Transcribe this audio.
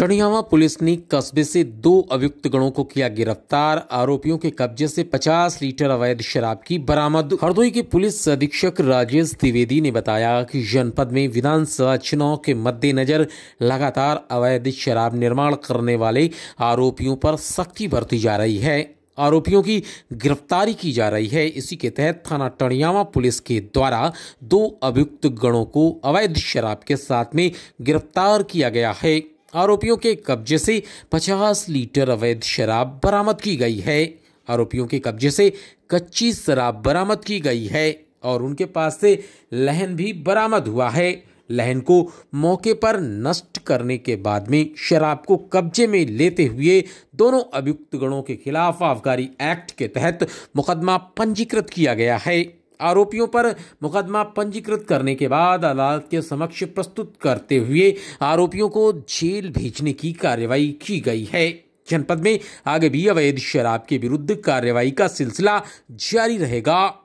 कड़ियावा police ने कस्बे से दो अभियुक्त गणों को किया गिरफ्तार आरोपियों के कब्जे से 50 लीटर अवैध शराब की बरामद हरदोई के पुलिस अधीक्षक राजेश द्विवेदी ने बताया कि जनपद में विधानसभा चुनाव के मद्देनजर लगातार अवैध शराब निर्माण करने वाले आरोपियों पर सख्ती बरती जा रही है आरोपियों की गिरफ्तारी की जा रही है इसी के तहत थाना टणियावा पुलिस के द्वारा दो अभियुक्त गणों को अवैध शराब के साथ में गिरफ्तार किया गया है आरोपियों के कब्जे से 50 लीटर अवैध शराब बरामद की गई है आरोपियों के कब्जे से कच्ची शराब बरामद की गई है और उनके पास से लहन भी बरामद हुआ है लहन को मौके पर नष्ट करने के बाद में शराब को कब्जे में लेते हुए दोनों अभियुक्त गणों के खिलाफ आबकारी एक्ट के तहत मुकदमा पंजीकृत किया गया है आरोपियों पर मुकदमा पंजीकृत करने के बाद अदालत के समक्ष प्रस्तुत करते हुए आरोपियों को जेल भेजने की कार्रवाई की गई है जनपद में आगे भी अवैध शराब के विरुद्ध कार्रवाई का सिलसिला जारी रहेगा